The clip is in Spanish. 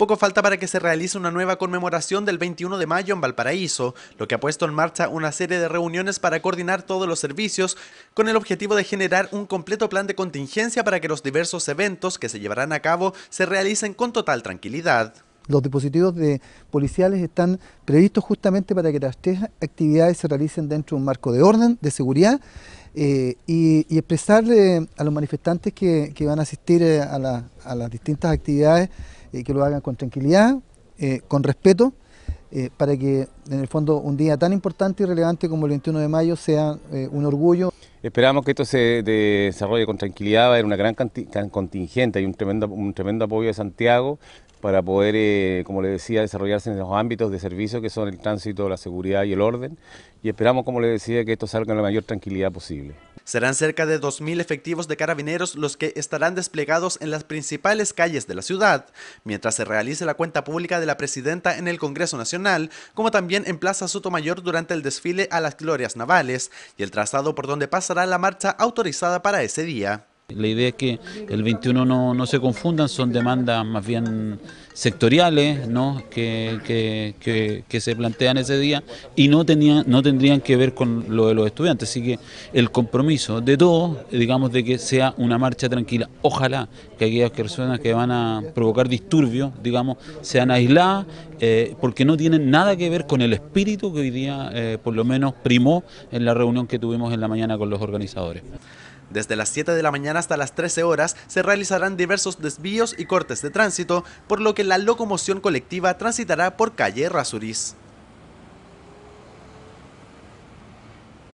Poco falta para que se realice una nueva conmemoración del 21 de mayo en Valparaíso, lo que ha puesto en marcha una serie de reuniones para coordinar todos los servicios con el objetivo de generar un completo plan de contingencia para que los diversos eventos que se llevarán a cabo se realicen con total tranquilidad. Los dispositivos de policiales están previstos justamente para que las tres actividades se realicen dentro de un marco de orden, de seguridad eh, y, expresarle a los manifestantes que, van a asistir eh, a, las distintas actividades eh, que lo hagan con tranquilidad, con respeto, para que en el fondo un día tan importante y relevante como el 21 de mayo sea un orgullo. Esperamos que esto se desarrolle con tranquilidad, va a haber una gran contingente, hay un tremendo, un tremendo apoyo de Santiago, para poder, eh, como le decía, desarrollarse en los ámbitos de servicio que son el tránsito, la seguridad y el orden. Y esperamos, como le decía, que esto salga en la mayor tranquilidad posible. Serán cerca de 2.000 efectivos de carabineros los que estarán desplegados en las principales calles de la ciudad, mientras se realice la cuenta pública de la presidenta en el Congreso Nacional, como también en Plaza Sotomayor durante el desfile a las glorias navales y el trazado por donde pasará la marcha autorizada para ese día. La idea es que el 21 no, se confundan, son demandas más bien sectoriales ¿no? que, se plantean ese día y no, no tendrían que ver con lo de los estudiantes. Así que el compromiso de todos, digamos, de que sea una marcha tranquila. Ojalá que aquellas personas que van a provocar disturbios, digamos, sean aisladas eh, porque no tienen nada que ver con el espíritu que hoy día eh, por lo menos primó en la reunión que tuvimos en la mañana con los organizadores. Desde las 7 de la mañana hasta las 13 horas se realizarán diversos desvíos y cortes de tránsito, por lo que la locomoción colectiva transitará por calle Rasuriz.